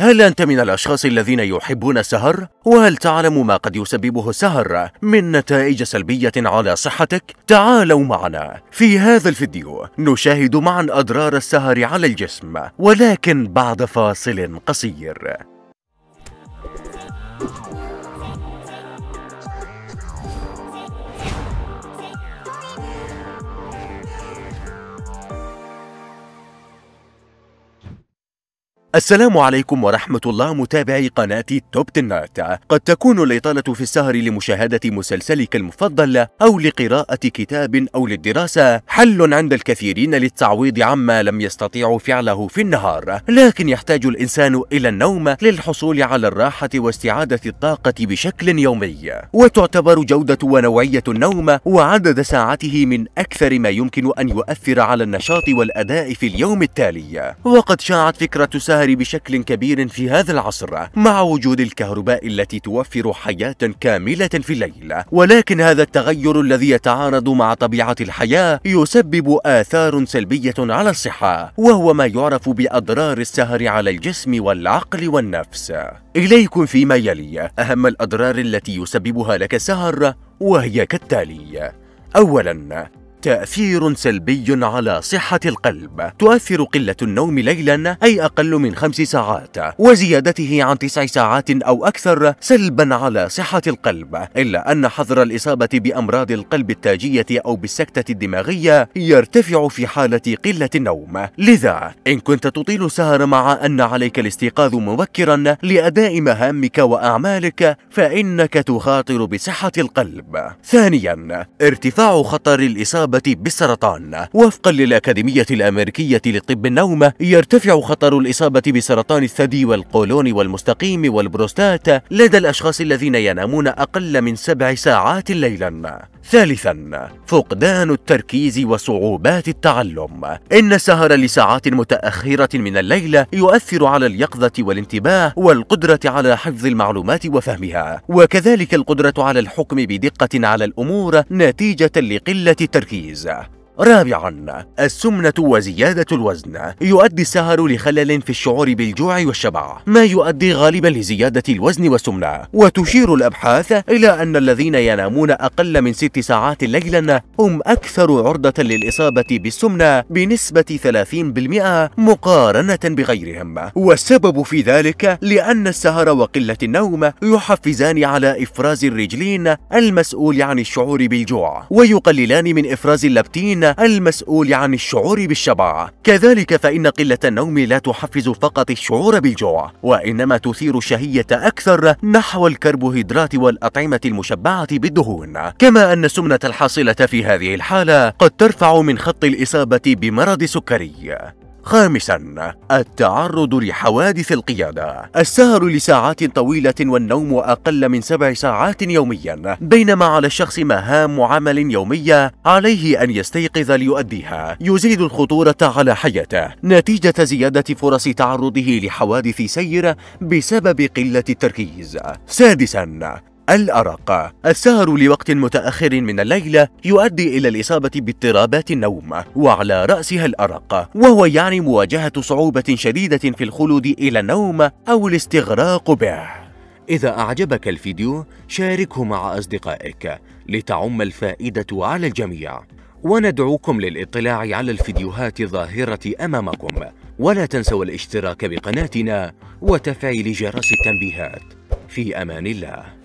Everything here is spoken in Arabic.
هل أنت من الأشخاص الذين يحبون السهر؟ وهل تعلم ما قد يسببه السهر من نتائج سلبية على صحتك؟ تعالوا معنا في هذا الفيديو نشاهد معا أضرار السهر على الجسم ولكن بعد فاصل قصير السلام عليكم ورحمة الله متابعي قناة توب تنات قد تكون الإطالة في السهر لمشاهدة مسلسلك المفضل أو لقراءة كتاب أو للدراسة حل عند الكثيرين للتعويض عما لم يستطيعوا فعله في النهار لكن يحتاج الإنسان إلى النوم للحصول على الراحة واستعادة الطاقة بشكل يومي وتعتبر جودة ونوعية النوم وعدد ساعته من أكثر ما يمكن أن يؤثر على النشاط والأداء في اليوم التالي وقد شاعت فكرة سهر بشكل كبير في هذا العصر مع وجود الكهرباء التي توفر حياة كاملة في الليل ولكن هذا التغير الذي يتعارض مع طبيعة الحياة يسبب آثار سلبية على الصحة وهو ما يعرف بأضرار السهر على الجسم والعقل والنفس إليكم فيما يلي أهم الأضرار التي يسببها لك السهر وهي كالتالي أولاً تأثير سلبي على صحة القلب تؤثر قلة النوم ليلا أي أقل من خمس ساعات وزيادته عن تسع ساعات أو أكثر سلبا على صحة القلب إلا أن حظر الإصابة بأمراض القلب التاجية أو بالسكتة الدماغية يرتفع في حالة قلة النوم لذا إن كنت تطيل السهر مع أن عليك الاستيقاظ مبكرا لأداء مهامك وأعمالك فإنك تخاطر بصحة القلب ثانيا ارتفاع خطر الإصابة الإصابة بالسرطان وفقا للأكاديمية الأمريكية لطب النوم يرتفع خطر الإصابة بسرطان الثدي والقولون والمستقيم والبروستات لدى الأشخاص الذين ينامون أقل من سبع ساعات ليلا ثالثا فقدان التركيز وصعوبات التعلم إن السهر لساعات متأخرة من الليل يؤثر على اليقظة والانتباه والقدرة على حفظ المعلومات وفهمها وكذلك القدرة على الحكم بدقة على الأمور نتيجة لقلة التركيز رابعا السمنة وزيادة الوزن يؤدي السهر لخلل في الشعور بالجوع والشبع ما يؤدي غالبا لزيادة الوزن والسمنة وتشير الأبحاث إلى أن الذين ينامون أقل من ست ساعات ليلا هم أكثر عرضة للإصابة بالسمنة بنسبة 30% مقارنة بغيرهم والسبب في ذلك لأن السهر وقلة النوم يحفزان على إفراز الرجلين المسؤول عن الشعور بالجوع ويقللان من إفراز اللبتين المسؤول عن الشعور بالشبع كذلك فإن قلة النوم لا تحفز فقط الشعور بالجوع وإنما تثير الشهية أكثر نحو الكربوهيدرات والأطعمة المشبعة بالدهون كما أن السمنة الحاصلة في هذه الحالة قد ترفع من خط الإصابة بمرض سكري خامسا التعرض لحوادث القيادة السهر لساعات طويلة والنوم أقل من سبع ساعات يوميا بينما على الشخص مهام عمل يومية عليه أن يستيقظ ليؤديها يزيد الخطورة على حياته نتيجة زيادة فرص تعرضه لحوادث سير بسبب قلة التركيز سادسا الأرق السهر لوقت متأخر من الليل يؤدي إلى الإصابة باضطرابات النوم وعلى رأسها الأرق وهو يعني مواجهة صعوبة شديدة في الخلود إلى النوم أو الاستغراق به إذا أعجبك الفيديو شاركه مع أصدقائك لتعم الفائدة على الجميع وندعوكم للاطلاع على الفيديوهات الظاهرة أمامكم ولا تنسوا الاشتراك بقناتنا وتفعيل جرس التنبيهات في أمان الله